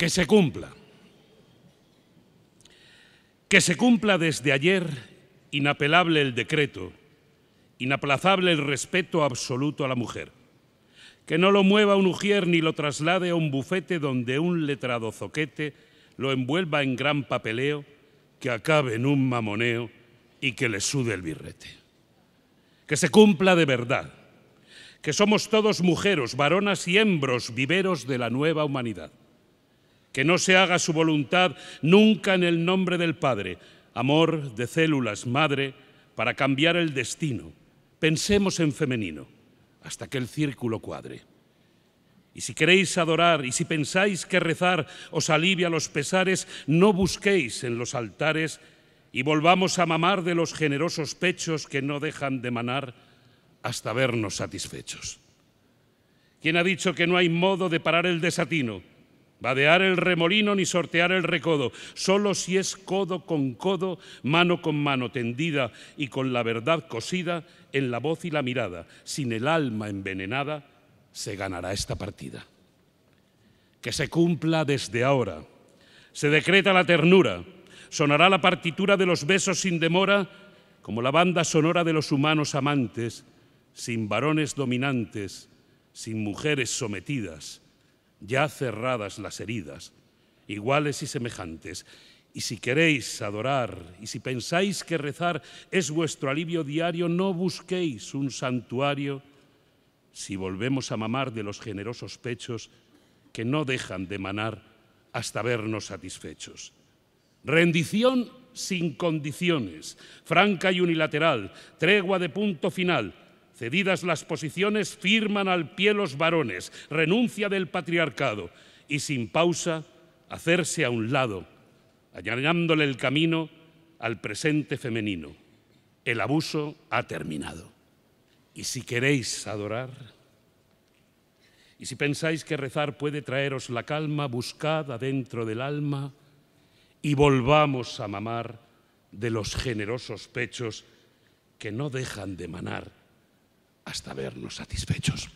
que se cumpla. Que se cumpla desde ayer inapelable el decreto, inaplazable el respeto absoluto a la mujer. Que no lo mueva un ujier ni lo traslade a un bufete donde un letrado zoquete lo envuelva en gran papeleo, que acabe en un mamoneo y que le sude el birrete. Que se cumpla de verdad, que somos todos mujeres, varonas y hembros viveros de la nueva humanidad que no se haga su voluntad nunca en el nombre del Padre, amor de células madre, para cambiar el destino. Pensemos en femenino, hasta que el círculo cuadre. Y si queréis adorar y si pensáis que rezar os alivia los pesares, no busquéis en los altares y volvamos a mamar de los generosos pechos que no dejan de manar hasta vernos satisfechos. ¿Quién ha dicho que no hay modo de parar el desatino? Badear el remolino ni sortear el recodo, solo si es codo con codo, mano con mano tendida y con la verdad cosida en la voz y la mirada, sin el alma envenenada, se ganará esta partida. Que se cumpla desde ahora. Se decreta la ternura, sonará la partitura de los besos sin demora, como la banda sonora de los humanos amantes, sin varones dominantes, sin mujeres sometidas ya cerradas las heridas, iguales y semejantes. Y si queréis adorar, y si pensáis que rezar es vuestro alivio diario, no busquéis un santuario si volvemos a mamar de los generosos pechos que no dejan de manar hasta vernos satisfechos. Rendición sin condiciones, franca y unilateral, tregua de punto final, Cedidas las posiciones, firman al pie los varones, renuncia del patriarcado y sin pausa hacerse a un lado, allanándole el camino al presente femenino. El abuso ha terminado. Y si queréis adorar, y si pensáis que rezar puede traeros la calma, buscad adentro del alma y volvamos a mamar de los generosos pechos que no dejan de manar hasta vernos satisfechos.